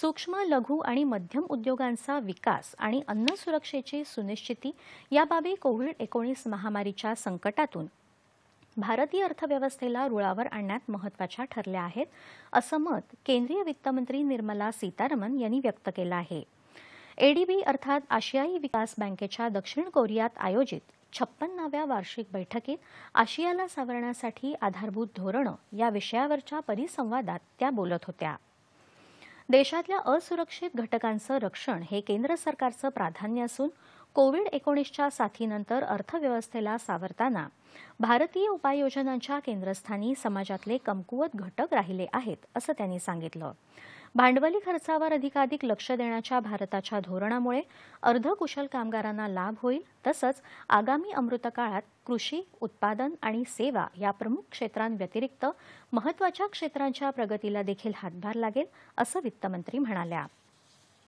सूक्ष्म लघु आणि मध्यम उद्योगांचा विकास आणि अन्न सुरक्षेची सुनिश्चिती या बाबी कोविड एकोणीस महामारीच्या संकटातून भारतीय अर्थव्यवस्थेला रुळावर आणण्यात महत्वाच्या ठरल्या आहेत असं मत केंद्रीय वित्तमंत्री निर्मला सीतारामन यांनी व्यक्त केलं आहे एडीबी अर्थात आशियाई विकास बँकेच्या दक्षिण कोरियात आयोजित छप्पन्नाव्या वार्षिक बैठकीत आशियाला सावरण्यासाठी आधारभूत धोरणं या विषयावरच्या परिसंवादात त्या बोलत होत्या देशातल्या असुरक्षित घटकांचं रक्षण हे केंद्र सरकारचं प्राधान्य असून कोविड एकोणीसच्या साथीनंतर अर्थव्यवस्थेला सावरताना भारतीय उपाययोजनांच्या केंद्रस्थानी समाजातले कमकुवत घटक राहिले आहेत असं त्यांनी सांगितलं भांडवली खर्चावर अधिकाधिक लक्ष देण्याच्या भारताच्या धोरणामुळे अर्धकुशल कामगारांना लाभ होईल तसंच आगामी अमृतकाळात कृषी उत्पादन आणि सेवा या प्रमुख क्षेत्रांव्यतिरिक्त महत्वाच्या क्षेत्रांच्या प्रगतीला देखील हातभार लागेल असं वित्तमंत्री म्हणाल्या